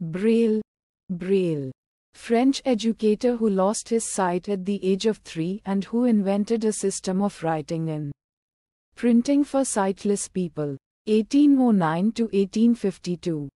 Braille. Braille. French educator who lost his sight at the age of three and who invented a system of writing in printing for sightless people. 1809 to 1852.